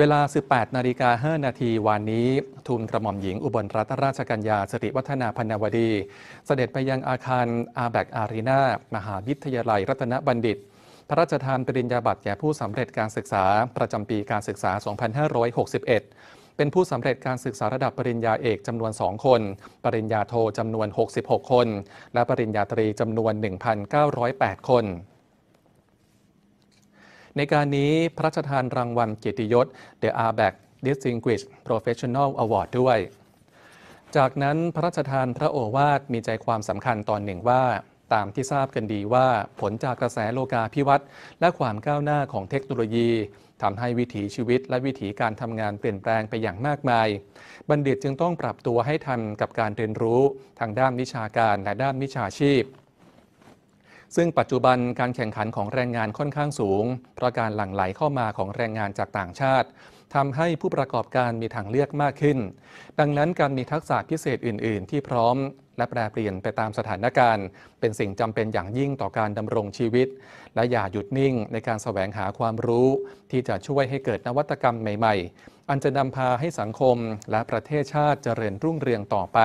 เวลา 18นาฬิกา5นาทีวันนี้ทูลกระหม่อมหญิงอุบลรัตนราชกัญญาสติวัฒนาพันาวดี เสด็จไปยังอาคารอาแบกอารีนามหาวิทยาลัยรัตนบัณฑิต พระราชทานปริญญาบัตรแก่ผู้สำเร็จการศึกษาประจำปีการศึกษา 2561 เป็นผู้สำเร็จการศึกษาระดับปริญญาเอกจำนวน2คนปริญญาโทจำนวน 66 คน และปริญญาตรีจำนวน 1,908 คนในการนี้พระราชทานรางวัลเกียรติยศ The a r b a c Distinguished Professional Award ด้วย จากนั้นพระราชทานพระโอวาทมีใจความสำคัญตอนหนึ่งว่า ตามที่ทราบกันดีว่าผลจากกระแสโลกาภิวัตน์และความก้าวหน้าของเทคโนโลยีทำให้วิถีชีวิตและวิถีการทำงานเปลี่ยนแปลงไปอย่างมากมาย บัณฑิตจึงต้องปรับตัวให้ทันกับการเรียนรู้ทางด้านวิชาการและด้านวิชาชีพซึ่งปัจจุบันการแข่งขันของแรงงานค่อนข้างสูง เพราะการหลั่งไหลเข้ามาของแรงงานจากต่างชาติทำให้ผู้ประกอบการมีทางเลือกมากขึ้น ดังนั้นการมีทักษะพิเศษอื่น ๆที่พร้อม และแปรเปลี่ยนไปตามสถานการณ์ เป็นสิ่งจำเป็นอย่างยิ่งต่อการดำรงชีวิต และอย่าหยุดนิ่งในการแสวงหาความรู้ ที่จะช่วยให้เกิดนวัตกรรมใหม่ ๆ อันจะนำพาให้สังคมและประเทศชาติเจริญรุ่งเรืองต่อไป